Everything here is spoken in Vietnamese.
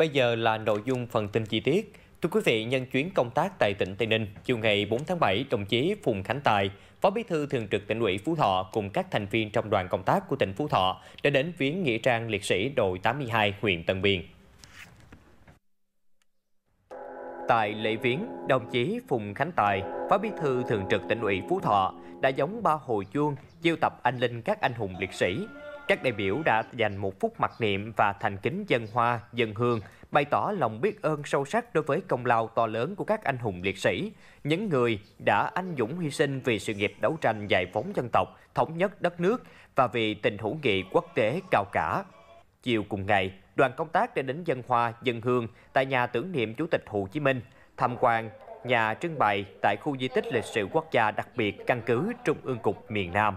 Bây giờ là nội dung phần tin chi tiết. Thưa quý vị, nhân chuyến công tác tại tỉnh Tây Ninh, chiều ngày 4 tháng 7, đồng chí Phùng Khánh Tài, Phó Bí thư Thường trực tỉnh ủy Phú Thọ cùng các thành viên trong đoàn công tác của tỉnh Phú Thọ đã đến viếng nghĩa trang liệt sĩ đội 82 huyện Tân Biên. Tại lễ viếng, đồng chí Phùng Khánh Tài, Phó Bí thư Thường trực tỉnh ủy Phú Thọ đã giống ba hồi chuông, chiêu tập anh linh các anh hùng liệt sĩ, các đại biểu đã dành một phút mặc niệm và thành kính dân hoa, dân hương, bày tỏ lòng biết ơn sâu sắc đối với công lao to lớn của các anh hùng liệt sĩ, những người đã anh dũng hy sinh vì sự nghiệp đấu tranh giải phóng dân tộc, thống nhất đất nước và vì tình hữu nghị quốc tế cao cả. Chiều cùng ngày, đoàn công tác đã đến dân hoa, dân hương tại nhà tưởng niệm Chủ tịch Hồ Chí Minh, tham quan nhà trưng bày tại khu di tích lịch sử quốc gia đặc biệt căn cứ Trung ương Cục miền Nam.